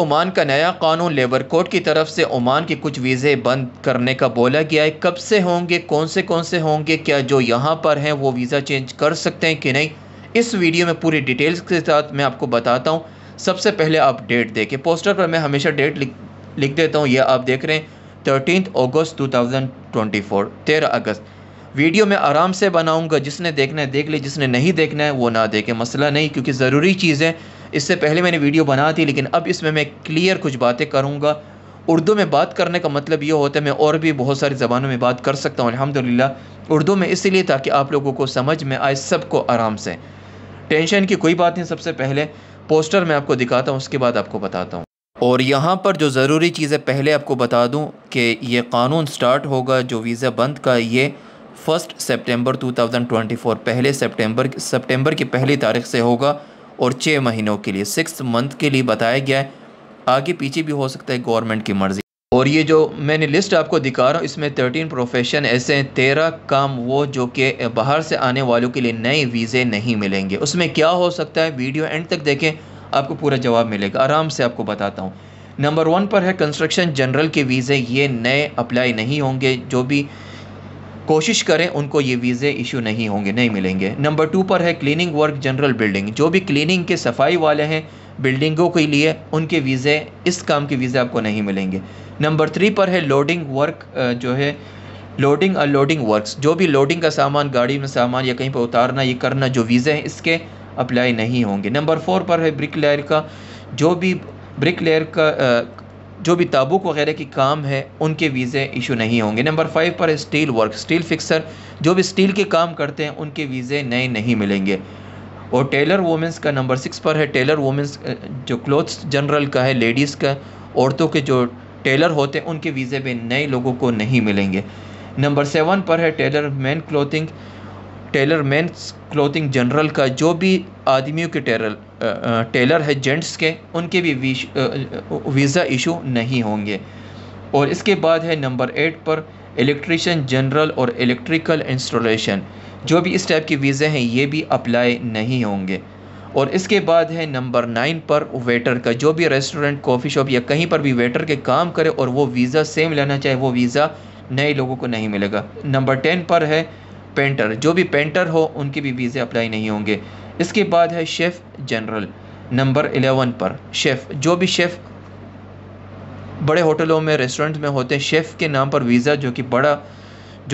Oman का नया कानून लेबर कोड की तरफ से ओमान के कुछ वीज़े बंद करने का बोला गया है कब से होंगे कौन से कौन से होंगे क्या जो यहाँ पर हैं वो वीज़ा चेंज कर सकते हैं कि नहीं इस वीडियो में पूरी डिटेल्स के साथ मैं आपको बताता हूँ सबसे पहले आप डेट देखें पोस्टर पर मैं हमेशा डेट लिख लिख देता हूँ यह आप देख रहे हैं thirteen August two thousand twenty four तेरह अगस्त वीडियो में आराम से बनाऊँगा जिसने देखना है देख ले जिसने नहीं देखना है वो ना देखें मसला नहीं क्योंकि ज़रूरी चीज़ें इससे पहले मैंने वीडियो बना थी लेकिन अब इसमें मैं क्लियर कुछ बातें करूँगा उर्दू में बात करने का मतलब ये होता है मैं और भी बहुत सारी ज़बानों में बात कर सकता हूँ अलहमदिल्ला उर्दू में इसलिए ताकि आप लोगों को समझ में आए सबको आराम से टेंशन की कोई बात नहीं सबसे पहले पोस्टर मैं आपको दिखाता हूँ उसके बाद आपको बताता हूँ और यहाँ पर जो ज़रूरी चीज़ें पहले आपको बता दूँ कि ये कानून स्टार्ट होगा जो वीज़ा बंद का ये फ़र्स्ट सेप्टेम्बर टू पहले सेप्टेम्बर सेप्टेम्बर की पहली तारीख से होगा और छः महीनों के लिए सिक्स मंथ के लिए बताया गया है आगे पीछे भी हो सकता है गवर्नमेंट की मर्ज़ी और ये जो मैंने लिस्ट आपको दिखा रहा हूँ इसमें थर्टीन प्रोफेशन ऐसे हैं तेरह काम वो जो कि बाहर से आने वालों के लिए नए वीज़े नहीं मिलेंगे उसमें क्या हो सकता है वीडियो एंड तक देखें आपको पूरा जवाब मिलेगा आराम से आपको बताता हूँ नंबर वन पर है कंस्ट्रक्शन जनरल के वीज़े ये नए अप्लाई नहीं होंगे जो भी कोशिश करें उनको ये वीज़े इशू नहीं होंगे नहीं मिलेंगे नंबर टू पर है क्लीनिंग वर्क जनरल बिल्डिंग जो भी क्लीनिंग के सफाई वाले हैं बिल्डिंगों के लिए उनके वीज़े इस काम के वीज़े आपको नहीं मिलेंगे नंबर थ्री पर है लोडिंग वर्क जो है लोडिंग अनलोडिंग वर्क्स जो भी लोडिंग का सामान गाड़ी में सामान या कहीं पर उतारना ये करना जो वीज़े हैं इसके अप्लाई नहीं होंगे नंबर फोर पर है ब्रिक लेयर का जो भी ब्रिक लेयर का जो भी ताबुक वगैरह के काम है उनके वीज़े इशू नहीं होंगे नंबर फाइव पर स्टील वर्क स्टील फिक्सर जो भी स्टील के काम करते हैं उनके वीज़े नए नहीं मिलेंगे और टेलर वोमेंस का नंबर सिक्स पर है टेलर वोमेंस जो क्लोथ्स जनरल का है लेडीज़ का औरतों के जो टेलर होते हैं उनके वीज़े भी नए लोगों को नहीं मिलेंगे नंबर सेवन पर है tailor man clothing tailor men's clothing general का जो भी आदमियों के टेलर टेलर है जेंट्स के उनके भी वीज़ा इशू नहीं होंगे और इसके बाद है नंबर एट पर इलेक्ट्रिशन जनरल और इलेक्ट्रिकल इंस्टॉलेशन जो भी इस टाइप के वीज़े हैं ये भी अप्लाई नहीं होंगे और इसके बाद है नंबर नाइन पर वेटर का जो भी रेस्टोरेंट कॉफ़ी शॉप या कहीं पर भी वेटर के काम करे और वो वीज़ा सेम लेना चाहे वो वीज़ा नए लोगों को नहीं मिलेगा नंबर टेन पर है पेंटर जो भी पेंटर हो उनके भी वीज़े अप्लाई नहीं होंगे इसके बाद है शेफ़ जनरल नंबर एलेवन पर शेफ़ जो भी शेफ़ बड़े होटलों में रेस्टोरेंट में होते हैं शेफ़ के नाम पर वीज़ा जो कि बड़ा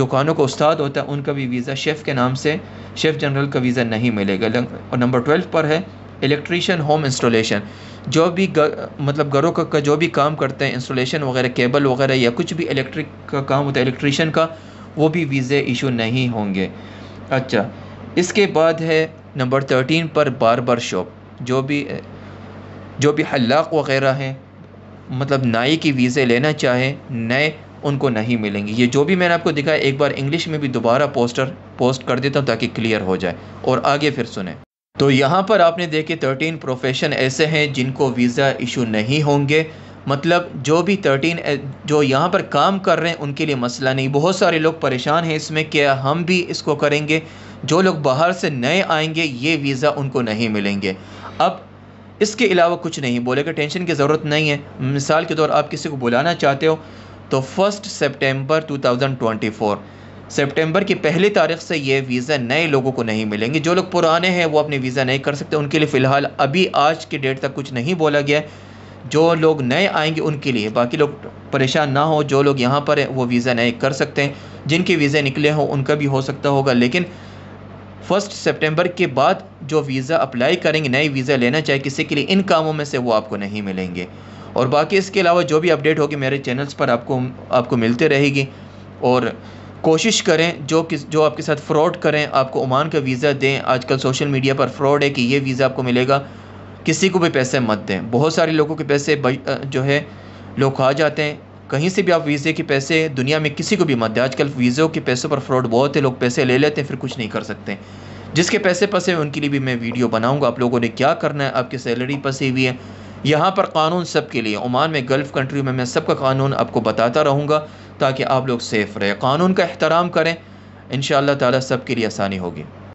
जो खानों का उस्ताद होता है उनका भी वीज़ा शेफ़ के नाम से शेफ़ जनरल का वीज़ा नहीं मिलेगा और नंबर ट्वेल्व पर है इलेक्ट्रीशियन होम इंस्टॉलेशन जो भी ग, मतलब घरों का, का जो भी काम करते हैं इंस्टॉलेशन वगैरह केबल वगैरह या कुछ भी इलेक्ट्रिक का काम होता है इलेक्ट्रीशियन का वो भी वीज़े इशू नहीं होंगे अच्छा इसके बाद है नंबर थर्टीन पर बारबर शॉप जो भी जो भी हल्लाक वगैरह हैं मतलब नाई की वीज़े लेना चाहें नए उनको नहीं मिलेंगी ये जो भी मैंने आपको दिखाया एक बार इंग्लिश में भी दोबारा पोस्टर पोस्ट कर देता हूँ ताकि क्लियर हो जाए और आगे फिर सुने तो यहाँ पर आपने देखे थर्टीन प्रोफेशन ऐसे हैं जिनको वीज़ा इशू नहीं होंगे मतलब जो भी थर्टीन eh, जो यहाँ पर काम कर रहे हैं उनके लिए मसला नहीं बहुत सारे लोग परेशान हैं इसमें क्या हम भी इसको करेंगे जो लोग बाहर से नए आएंगे ये वीज़ा उनको नहीं मिलेंगे अब इसके अलावा कुछ नहीं बोलेगा टेंशन की ज़रूरत नहीं है मिसाल के तौर आप किसी को बुलाना चाहते हो तो फर्स्ट ट्वेंटी फोर सितंबर की पहली तारीख से ये वीज़ा नए लोगों को नहीं मिलेंगे जो लोग पुराने हैं वो अपने वीज़ा नहीं कर सकते उनके लिए फ़िलहाल अभी आज के डेट तक कुछ नहीं बोला गया जो लोग नए आएंगे उनके लिए बाकी लोग परेशान ना हो जो लोग यहाँ पर हैं वो वीज़ा नए कर सकते हैं जिनके वीज़े निकले हों उनका भी हो सकता होगा लेकिन फर्स्ट सितंबर के बाद जो वीज़ा अप्लाई करेंगे नए वीज़ा लेना चाहे किसी के लिए इन कामों में से वो आपको नहीं मिलेंगे और बाकी इसके अलावा जो भी अपडेट होगी मेरे चैनल्स पर आपको आपको मिलते रहेगी और कोशिश करें जो किस जो आपके साथ फ़्रॉड करें आपको ओमान का वीज़ा दें आजकल सोशल मीडिया पर फ्रॉड है कि ये वीज़ा आपको मिलेगा किसी को भी पैसे मत दें बहुत सारे लोगों के पैसे जो है लोग खा जाते हैं कहीं से भी आप वीज़े के पैसे दुनिया में किसी को भी मत दें आजकल वीज़ों के पैसों पर फ्रॉड बहुत है लोग पैसे ले लेते हैं फिर कुछ नहीं कर सकते जिसके पैसे पसे उनके लिए भी मैं वीडियो बनाऊंगा आप लोगों ने क्या करना है आपकी सैलरी पसी हुई है यहाँ पर कानून सब के लिए ओमान में गल्फ़ कंट्री में मैं सबका कानून आपको बताता रहूँगा ताकि आप लोग सेफ़ रहे कानून का एहतराम करें इन शब सब के लिए आसानी होगी